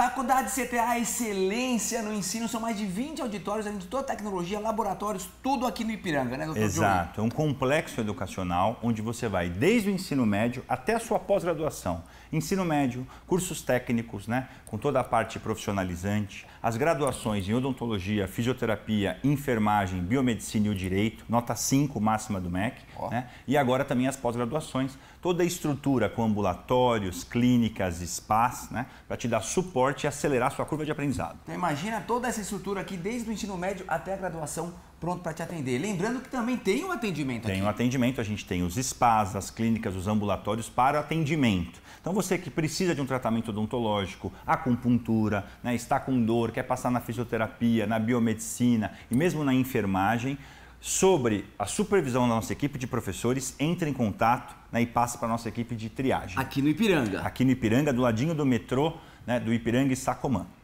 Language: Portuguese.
Faculdade CTA, excelência no ensino, são mais de 20 auditórios, além de toda tecnologia, laboratórios, tudo aqui no Ipiranga, né, doutor Exato, é um complexo educacional onde você vai desde o ensino médio até a sua pós-graduação. Ensino médio, cursos técnicos, né, com toda a parte profissionalizante, as graduações em odontologia, fisioterapia, enfermagem, biomedicina e o direito, nota 5 máxima do MEC, oh. né, e agora também as pós-graduações, toda a estrutura com ambulatórios, clínicas, spas, né, para te dar suporte e acelerar sua curva de aprendizado. Então imagina toda essa estrutura aqui, desde o ensino médio até a graduação, pronto para te atender. Lembrando que também tem um atendimento tem aqui. Tem um atendimento, a gente tem os spas, as clínicas, os ambulatórios para atendimento. Então você que precisa de um tratamento odontológico, acupuntura, né, está com dor, quer passar na fisioterapia, na biomedicina e mesmo na enfermagem, sobre a supervisão da nossa equipe de professores, entre em contato né, e passe para a nossa equipe de triagem. Aqui no Ipiranga. Aqui no Ipiranga, do ladinho do metrô, né, do Ipiranga e Sacomã.